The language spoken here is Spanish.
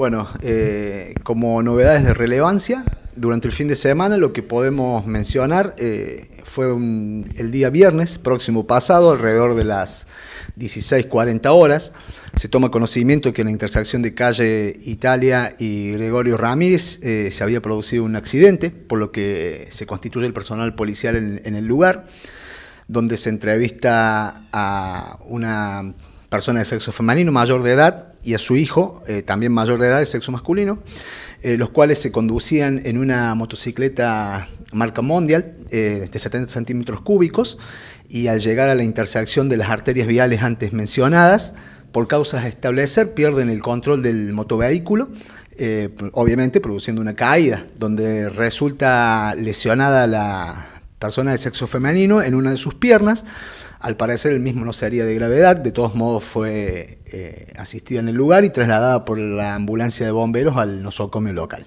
Bueno, eh, como novedades de relevancia, durante el fin de semana lo que podemos mencionar eh, fue el día viernes próximo pasado, alrededor de las 16.40 horas, se toma conocimiento que en la intersección de calle Italia y Gregorio Ramírez eh, se había producido un accidente, por lo que se constituye el personal policial en el lugar, donde se entrevista a una persona de sexo femenino mayor de edad, y a su hijo, eh, también mayor de edad, de sexo masculino, eh, los cuales se conducían en una motocicleta marca Mondial eh, de 70 centímetros cúbicos y al llegar a la intersección de las arterias viales antes mencionadas, por causas de establecer, pierden el control del motovehículo, obviamente produciendo una caída, donde resulta lesionada la, persona de sexo femenino en una de sus piernas. Al parecer el mismo no se haría de gravedad, de todos modos fue eh, asistida en el lugar y trasladada por la ambulancia de bomberos al nosocomio local.